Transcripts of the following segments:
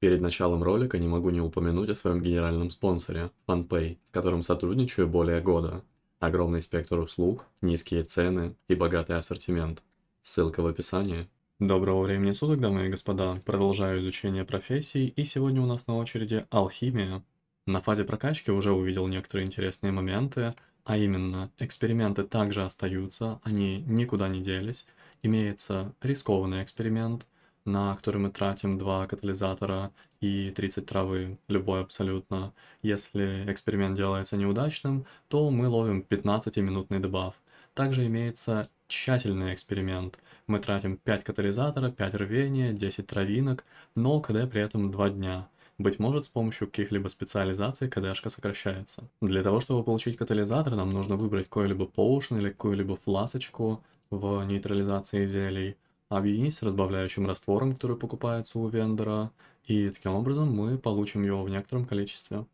Перед началом ролика не могу не упомянуть о своем генеральном спонсоре, FunPay, с которым сотрудничаю более года. Огромный спектр услуг, низкие цены и богатый ассортимент. Ссылка в описании. Доброго времени суток, дамы и господа. Продолжаю изучение профессии и сегодня у нас на очереди алхимия. На фазе прокачки уже увидел некоторые интересные моменты, а именно, эксперименты также остаются, они никуда не делись, имеется рискованный эксперимент – на который мы тратим два катализатора и 30 травы, любой абсолютно. Если эксперимент делается неудачным, то мы ловим 15-минутный дебаф. Также имеется тщательный эксперимент. Мы тратим 5 катализатора, 5 рвения, 10 травинок, но КД при этом 2 дня. Быть может, с помощью каких-либо специализаций КДшка сокращается. Для того, чтобы получить катализатор, нам нужно выбрать какой-либо поушен или какую-либо фласочку в нейтрализации зелий, объединить с разбавляющим раствором, который покупается у вендора, и таким образом мы получим его в некотором количестве.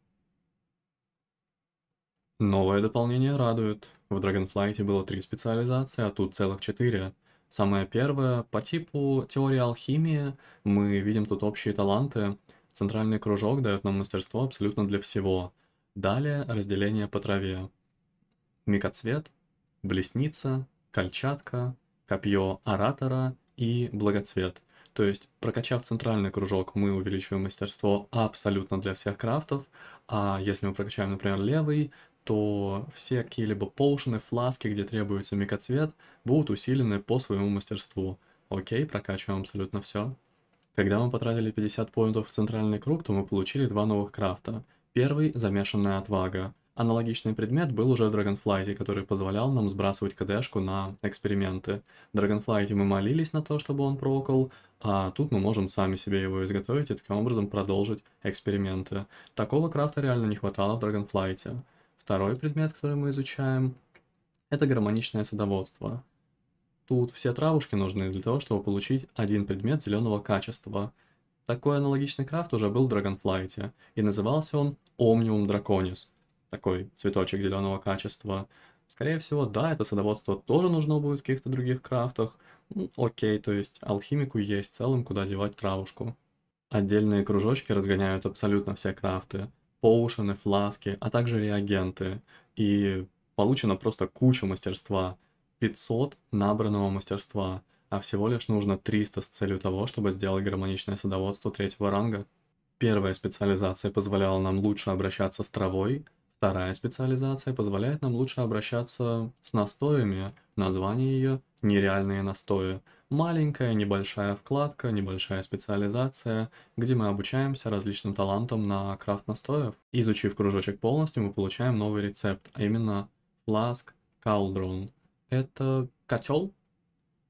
Новое дополнение радует. В Dragonflight было три специализации, а тут целых четыре. Самое первое, по типу теории алхимии, мы видим тут общие таланты. Центральный кружок дает нам мастерство абсолютно для всего. Далее разделение по траве. Микоцвет, блесница, кольчатка, копье оратора и благоцвет. То есть, прокачав центральный кружок, мы увеличиваем мастерство абсолютно для всех крафтов, а если мы прокачаем, например, левый, то все какие-либо поушены, фласки, где требуется микоцвет, будут усилены по своему мастерству. Окей, прокачиваем абсолютно все. Когда мы потратили 50 поинтов в центральный круг, то мы получили два новых крафта. Первый – замешанная отвага. Аналогичный предмет был уже в Dragonflight, который позволял нам сбрасывать КДшку на эксперименты. В Dragonflight мы молились на то, чтобы он прокол, а тут мы можем сами себе его изготовить и таким образом продолжить эксперименты. Такого крафта реально не хватало в Dragonflight. Второй предмет, который мы изучаем, это гармоничное садоводство. Тут все травушки нужны для того, чтобы получить один предмет зеленого качества. Такой аналогичный крафт уже был в Dragonflight, и назывался он Omnium Draconis – такой цветочек зеленого качества. Скорее всего, да, это садоводство тоже нужно будет в каких-то других крафтах. Ну, окей, то есть алхимику есть целым, куда девать травушку. Отдельные кружочки разгоняют абсолютно все крафты. Поушены, фласки, а также реагенты. И получено просто куча мастерства. 500 набранного мастерства, а всего лишь нужно 300 с целью того, чтобы сделать гармоничное садоводство третьего ранга. Первая специализация позволяла нам лучше обращаться с травой, Вторая специализация позволяет нам лучше обращаться с настоями, название ее «Нереальные настои». Маленькая, небольшая вкладка, небольшая специализация, где мы обучаемся различным талантам на крафт настоев. Изучив кружочек полностью, мы получаем новый рецепт, а именно Flask Cauldron. Это котел,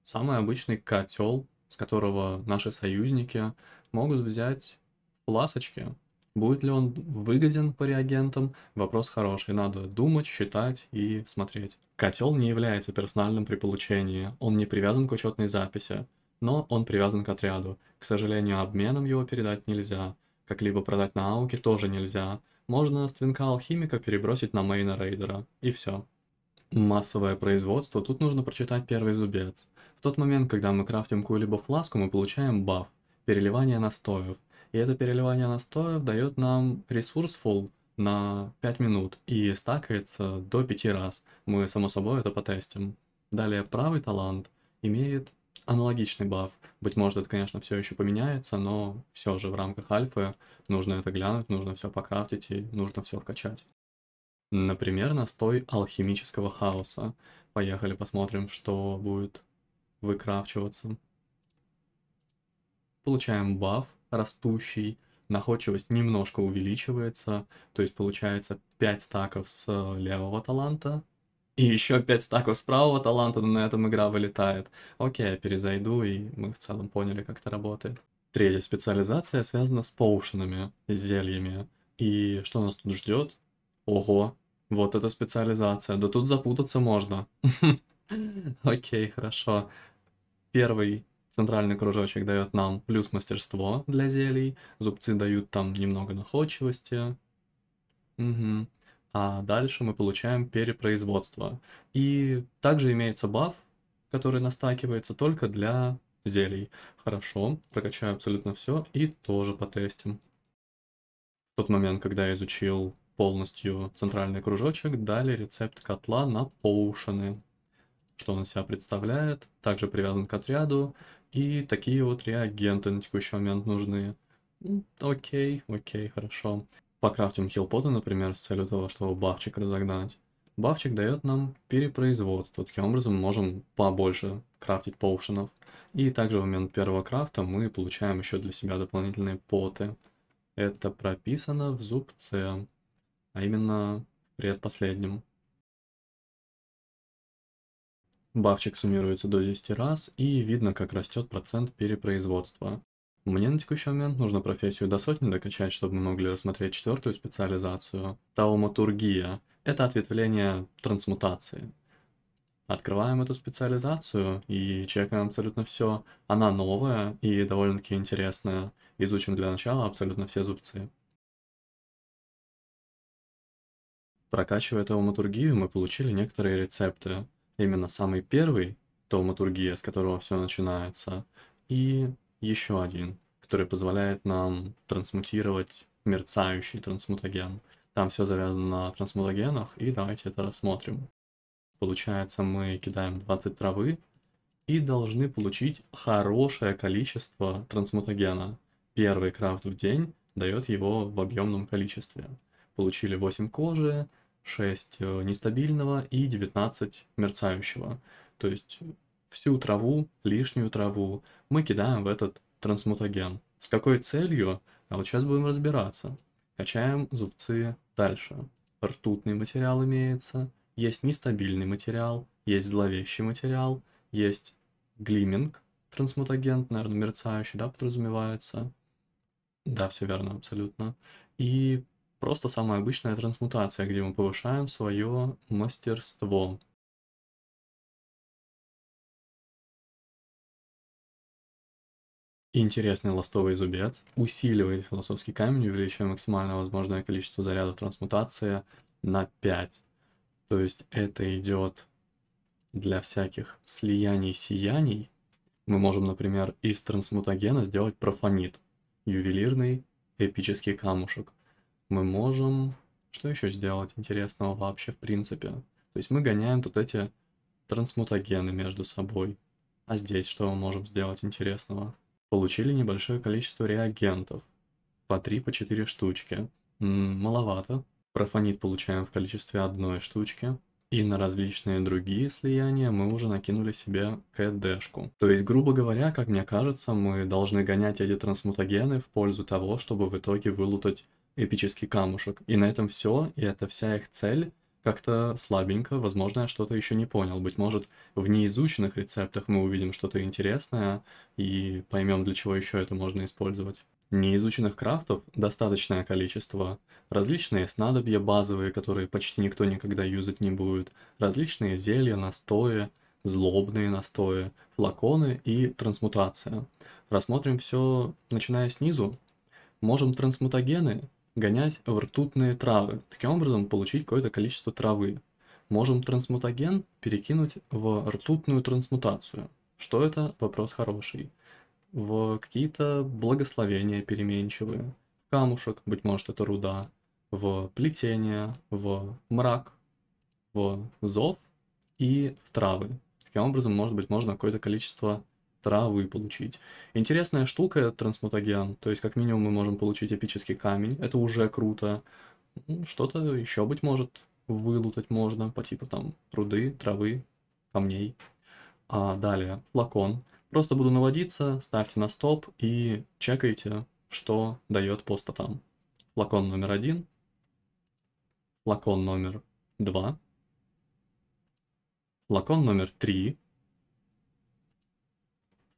самый обычный котел, с которого наши союзники могут взять фласочки, Будет ли он выгоден по реагентам? Вопрос хороший. Надо думать, считать и смотреть. Котел не является персональным при получении. Он не привязан к учетной записи, но он привязан к отряду. К сожалению, обменом его передать нельзя. Как-либо продать на ауке тоже нельзя. Можно с алхимика перебросить на мейна рейдера. И все. Массовое производство. Тут нужно прочитать первый зубец. В тот момент, когда мы крафтим какую-либо фласку, мы получаем баф. Переливание настоев. И это переливание настоев дает нам ресурс ресурсфул на 5 минут и стакается до 5 раз. Мы, само собой, это потестим. Далее правый талант имеет аналогичный баф. Быть может, это, конечно, все еще поменяется, но все же в рамках альфы нужно это глянуть, нужно все покрафтить и нужно все вкачать. Например, настой алхимического хаоса. Поехали посмотрим, что будет выкрафчиваться. Получаем баф растущий, находчивость немножко увеличивается, то есть получается 5 стаков с э, левого таланта, и еще 5 стаков с правого таланта, но на этом игра вылетает. Окей, я перезайду, и мы в целом поняли, как это работает. Третья специализация связана с поушенами, с зельями. И что нас тут ждет? Ого, вот эта специализация. Да тут запутаться можно. Окей, хорошо. Первый Центральный кружочек дает нам плюс мастерство для зелий. Зубцы дают там немного находчивости. Угу. А дальше мы получаем перепроизводство. И также имеется баф, который настакивается только для зелий. Хорошо, прокачаю абсолютно все и тоже потестим. В тот момент, когда я изучил полностью центральный кружочек, дали рецепт котла на поушены что он из себя представляет, также привязан к отряду, и такие вот реагенты на текущий момент нужны. Окей, окей, хорошо. Покрафтим хилпоты, например, с целью того, чтобы бафчик разогнать. Бафчик дает нам перепроизводство, таким образом мы можем побольше крафтить поушенов. И также в момент первого крафта мы получаем еще для себя дополнительные поты. Это прописано в зубце, а именно в предпоследнем. Бавчик суммируется до 10 раз, и видно, как растет процент перепроизводства. Мне на текущий момент нужно профессию до сотни докачать, чтобы мы могли рассмотреть четвертую специализацию. Тауматургия – это ответвление трансмутации. Открываем эту специализацию и чекаем абсолютно все. Она новая и довольно-таки интересная. Изучим для начала абсолютно все зубцы. Прокачивая тауматургию, мы получили некоторые рецепты именно самый первый, «Тауматургия», с которого все начинается, и еще один, который позволяет нам трансмутировать мерцающий трансмутаген. Там все завязано на трансмутагенах, и давайте это рассмотрим. Получается, мы кидаем 20 травы и должны получить хорошее количество трансмутагена. Первый крафт в день дает его в объемном количестве. Получили 8 кожи, 6 э, нестабильного и 19 мерцающего. То есть всю траву, лишнюю траву мы кидаем в этот трансмутаген. С какой целью? А вот сейчас будем разбираться. Качаем зубцы дальше. Ртутный материал имеется, есть нестабильный материал, есть зловещий материал, есть глиминг, трансмутагент, наверное, мерцающий, да, подразумевается. Да, все верно, абсолютно. И просто самая обычная трансмутация, где мы повышаем свое мастерство. Интересный ластовый зубец усиливает философский камень, увеличивая максимально возможное количество зарядов трансмутации на 5. То есть это идет для всяких слияний-сияний. Мы можем, например, из трансмутагена сделать профанит, ювелирный эпический камушек мы можем... Что еще сделать интересного вообще в принципе? То есть мы гоняем тут эти трансмутагены между собой. А здесь что мы можем сделать интересного? Получили небольшое количество реагентов. По 3, по 4 штучки. М -м, маловато. Профанит получаем в количестве одной штучки. И на различные другие слияния мы уже накинули себе кэдэшку. То есть, грубо говоря, как мне кажется, мы должны гонять эти трансмутагены в пользу того, чтобы в итоге вылутать эпический камушек. И на этом все, и это вся их цель как-то слабенько, возможно, я что-то еще не понял. Быть может, в неизученных рецептах мы увидим что-то интересное и поймем, для чего еще это можно использовать. Неизученных крафтов достаточное количество. Различные снадобья базовые, которые почти никто никогда юзать не будет. Различные зелья, настои, злобные настои, флаконы и трансмутация. Рассмотрим все, начиная снизу. Можем трансмутагены гонять в ртутные травы. Таким образом, получить какое-то количество травы. Можем трансмутаген перекинуть в ртутную трансмутацию. Что это? Вопрос хороший. В какие-то благословения переменчивые. Камушек, быть может, это руда. В плетение, в мрак, в зов и в травы. Таким образом, может быть, можно какое-то количество травы получить. Интересная штука трансмутаген, то есть как минимум мы можем получить эпический камень, это уже круто. Что-то еще, быть может, вылутать можно по типу там руды, травы, камней. А далее, флакон. Просто буду наводиться, ставьте на стоп и чекайте, что дает по статам. Флакон номер один, флакон номер два, флакон номер три,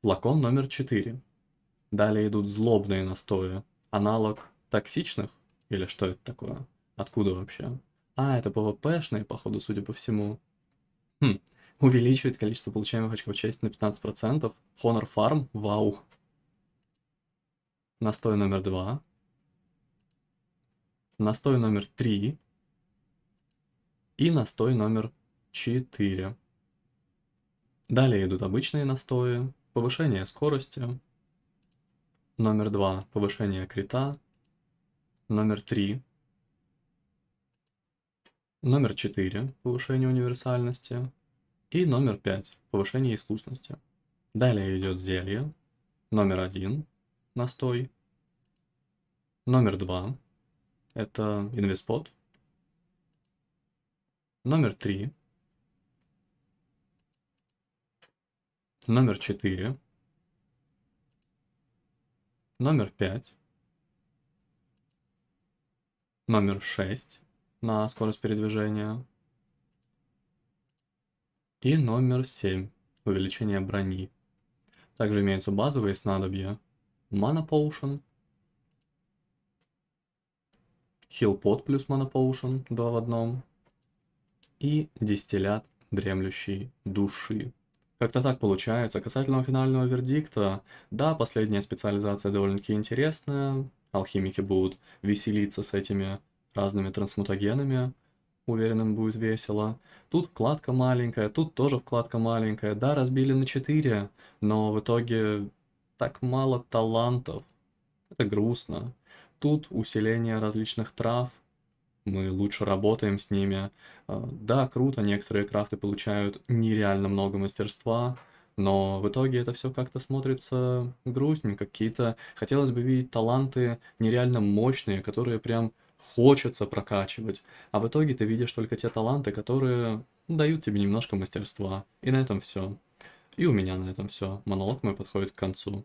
Флакон номер 4. Далее идут злобные настои. Аналог токсичных? Или что это такое? Откуда вообще? А, это ПВПшные, походу, судя по всему. Хм. Увеличивает количество получаемых очков чести на 15%. Honor Farm? Вау. Настой номер 2. Настой номер 3. И настой номер 4. Далее идут обычные настои повышение скорости, номер два повышение крита, номер три номер четыре повышение универсальности и номер пять повышение искусности. Далее идет зелье, номер один настой, номер два это инвеспот, номер три номер 4, номер 5, номер 6 на скорость передвижения и номер 7 увеличение брони. Также имеются базовые снадобья Mana Potion, Heal Pot плюс Mana Potion 2 в одном и Дистиллят Дремлющей Души. Как-то так получается. Касательно финального вердикта, да, последняя специализация довольно-таки интересная. Алхимики будут веселиться с этими разными трансмутагенами. Уверенным будет весело. Тут вкладка маленькая, тут тоже вкладка маленькая. Да, разбили на 4, но в итоге так мало талантов. Это грустно. Тут усиление различных трав, мы лучше работаем с ними. А, да, круто, некоторые крафты получают нереально много мастерства, но в итоге это все как-то смотрится грустненько. Какие-то, хотелось бы видеть таланты нереально мощные, которые прям хочется прокачивать. А в итоге ты видишь только те таланты, которые ну, дают тебе немножко мастерства. И на этом все. И у меня на этом все. Монолог мой подходит к концу.